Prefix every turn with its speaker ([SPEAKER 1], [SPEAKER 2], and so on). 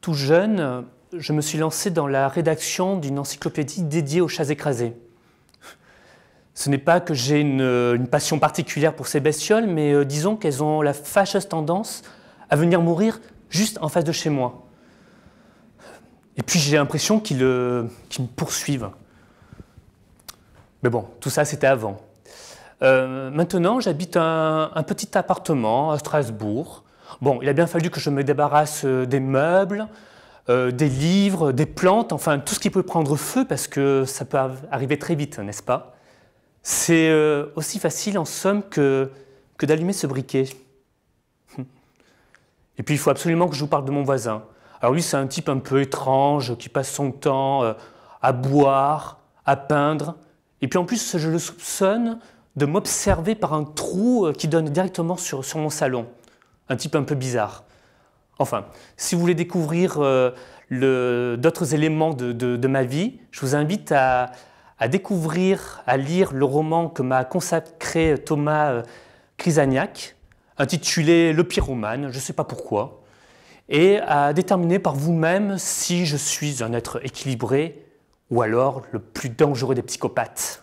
[SPEAKER 1] tout jeune, je me suis lancé dans la rédaction d'une encyclopédie dédiée aux chats écrasés. Ce n'est pas que j'ai une, passion particulière pour ces bestioles, mais euh, disons qu'elles ont la fâcheuse tendance à venir mourir juste en face de chez moi. Et puis j'ai l'impression qu'ils euh, me poursuivent. Mais bon, tout ça c'était avant. Euh, maintenant, j'habite un, petit appartement à Strasbourg. Bon, il a bien fallu que je me débarrasse euh, des meubles, euh, des livres, des plantes, enfin tout ce qui peut prendre feu parce que ça peut arriver très vite, n'est-ce pas C'est euh, aussi facile en somme que, d'allumer ce briquet. Hum. Et puis il faut absolument que je vous parle de mon voisin. Alors lui, c'est un type un peu étrange qui passe son temps à boire, à peindre. Et puis en plus, je le soupçonne de m'observer par un trou qui donne directement sur mon salon un type un peu bizarre. Enfin, si vous voulez découvrir euh, d'autres éléments de, ma vie, je vous invite à, découvrir, à lire le roman que m'a consacré Thomas Crisagnac, euh, intitulé Le pyromane, je ne sais pas pourquoi, et à déterminer par vous-même si je suis un être équilibré ou alors le plus dangereux des psychopathes.